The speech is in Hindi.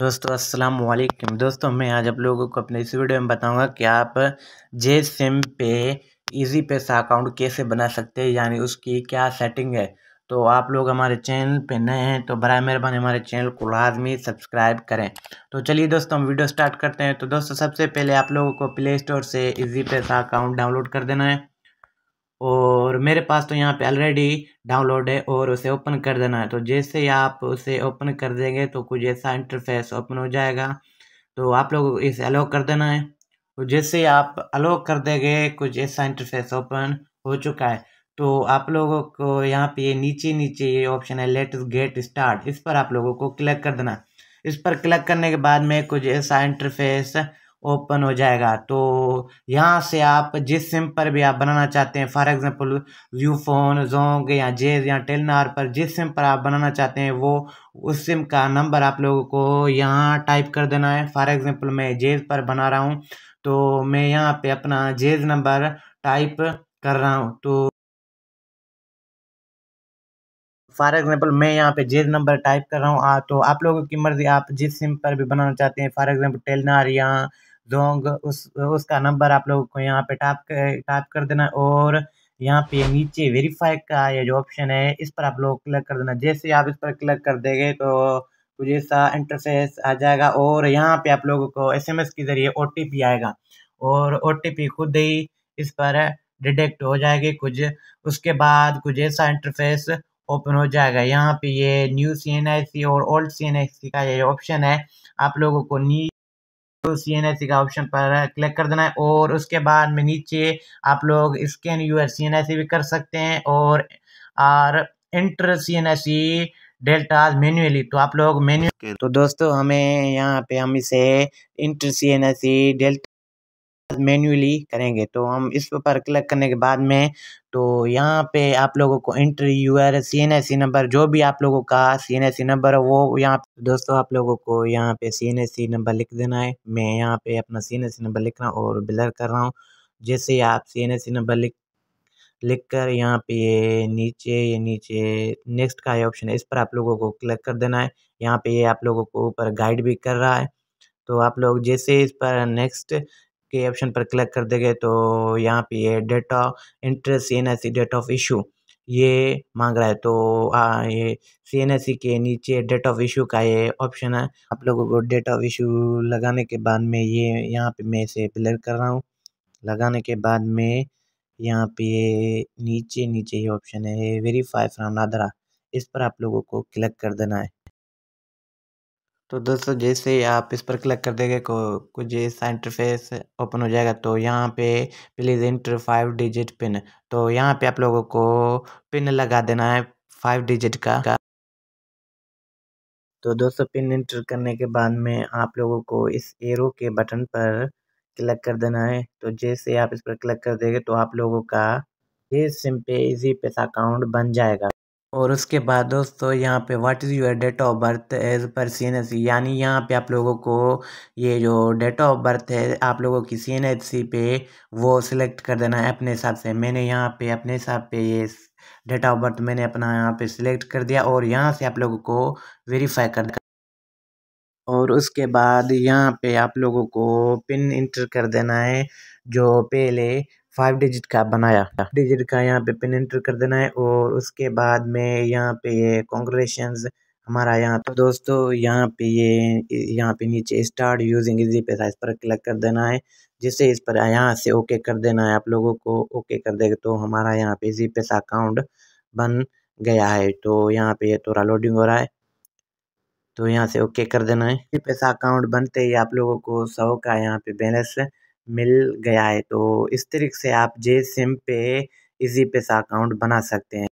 दोस्तों अस्सलाम वालेकुम दोस्तों मैं आज आप लोगों को अपने इस वीडियो में बताऊंगा कि आप जे सिम पे इजी पैसा अकाउंट कैसे बना सकते हैं यानी उसकी क्या सेटिंग है तो आप लोग हमारे चैनल पे नए हैं तो बरए मेहरबानी हमारे चैनल को लाजमी सब्सक्राइब करें तो चलिए दोस्तों हम वीडियो स्टार्ट करते हैं तो दोस्तों सबसे पहले आप लोगों को प्ले स्टोर से ईजी पैसा अकाउंट डाउनलोड कर देना है और मेरे पास तो यहाँ पे ऑलरेडी डाउनलोड है और उसे ओपन कर देना है तो जैसे आप उसे ओपन कर देंगे तो कुछ ऐसा इंटरफेस ओपन हो जाएगा तो आप लोग इसे अलो कर देना है तो जैसे आप अलो कर देंगे कुछ ऐसा इंटरफेस ओपन हो चुका है तो आप लोगों को यहाँ पे ये नीचे नीचे ये ऑप्शन है लेट गेट स्टार्ट इस पर आप लोगों को क्लिक कर देना इस पर क्लिक करने के बाद में कुछ ऐसा इंटरफेस ओपन हो जाएगा तो यहाँ से आप जिस सिम पर भी आप बनाना चाहते हैं for example Ufone Zong या जेज या टेलनार पर जिस सिम पर आप बनाना चाहते हैं वो उस सिम का नंबर आप लोगों को यहाँ टाइप कर देना है फॉर एग्जांपल मैं जेज पर बना रहा हूँ तो मैं यहाँ पे अपना जेज नंबर टाइप कर रहा हूँ तो फॉर एग्जाम्पल मैं यहाँ पे जेज नंबर टाइप कर रहा हूँ तो आप लोगों की मर्ज़ी आप जिस सिम पर भी बनाना चाहते हैं फॉर एग्जाम्पल टेलनार या जोंग उस उसका नंबर आप लोगों को यहाँ पे टाप कर टाप कर देना और यहाँ पे नीचे वेरीफाई का ये जो ऑप्शन है इस पर आप लोग क्लिक कर देना जैसे आप इस पर क्लिक कर देंगे तो कुछ ऐसा इंटरफेस आ जाएगा और यहाँ पे आप लोगों को एसएमएस के ज़रिए ओ आएगा और ओ खुद ही इस पर डिटेक्ट हो जाएगी कुछ उसके बाद कुछ ऐसा इंटरफेस ओपन हो जाएगा यहाँ पे ये न्यू सी एन आई सी और ओल्ड सी एन आई सी का ये ऑप्शन है आप लोगों को नी तो सी एन एस का ऑप्शन पर क्लिक कर देना है और उसके बाद में नीचे आप लोग scan your C N S भी कर सकते हैं और or enter C N S details manually तो आप लोग मैन्यू तो दोस्तों हमें यहाँ पे हम इसे enter C N S details manually करेंगे तो हम इस पर क्लिक करने के बाद में तो यहाँ पे आप लोगों को enter your C N S number जो भी आप लोगों का C N S C number है वो यहाँ दोस्तों आप लोगों को यहाँ पे C N S C number लिख देना है मैं यहाँ पे अपना C N S C number लिख रहा हूँ और ब्लर कर रहा हूँ जैसे आप C N S C number लिख लिख कर यहाँ पे ये नीचे ये नीचे नेक्स्ट का ये ऑप्शन है इस पर आप लोगों को क्लिक कर देना है यहाँ पे ये आप लोगों को ऊपर गाइड भी कर रहा है तो आप लोग जैसे इस पर नेक्स्ट के ऑप्शन पर क्लिक कर देंगे तो यहाँ पे ये data interest C N S C date of issue ये मांग रहा है तो आ, ये सी एन एस सी के नीचे डेट ऑफ इशू का ये ऑप्शन है आप लोगों को डेट ऑफ इशू लगाने के बाद में ये यहाँ पे मैं इसे क्लियर कर रहा हूँ लगाने के बाद में यहाँ पे नीचे नीचे ये ऑप्शन है वेरीफाई फ्रॉम नादरा इस पर आप लोगों को क्लिक कर देना है तो दोस्तों जैसे ही आप इस पर क्लिक कर देंगे को कुछ ऐसा इंटरफेस ओपन हो जाएगा तो यहाँ पे please enter five digit pin तो यहाँ पे आप लोगों को पिन लगा देना है फाइव डिजिट का, का तो दोस्तों पिन इंटर करने के बाद में आप लोगों को इस एरो के बटन पर क्लिक कर देना है तो जैसे आप इस पर क्लिक कर देंगे तो आप लोगों का ये सिम पे इजी पैसा अकाउंट बन जाएगा और उसके बाद दोस्तों यहाँ पे what is your date of birth age पर सी एन एस सी यानी यहाँ पे आप लोगों को ये जो डेट ऑफ बर्थ है आप लोगों की सी एन एच सी पे वो सिलेक्ट कर देना है अपने हिसाब से मैंने यहाँ पे अपने हिसाब पे ये डेट ऑफ बर्थ मैंने अपना यहाँ पे सिलेक्ट कर दिया और यहाँ से आप लोगों को वेरीफाई कर और उसके बाद यहाँ पे आप लोगों को पिन इंटर कर देना है जो पहले फाइव डिजिट का बनाया डिजिट का यहाँ पे पिन एंटर कर देना है और उसके बाद में यहाँ पे ये कॉन्ग्रेशन हमारा यहाँ पे दोस्तों यहाँ पे ये यहाँ पे नीचे स्टार्ट यूजिंग इजी पैसा इस पर क्लिक कर देना है जिससे इस पर यहाँ से ओके कर देना है आप लोगों को ओके कर देगा तो हमारा यहाँ पे इजी पैसा अकाउंट बन गया है तो यहाँ पे ये थोड़ा लोडिंग हो रहा है तो यहाँ से ओके कर देना है पैसा अकाउंट बनते ही आप लोगों को सौ का यहाँ पे बैलेंस मिल गया है तो इस तरीके से आप जे सिम पे इजी पैसा अकाउंट बना सकते हैं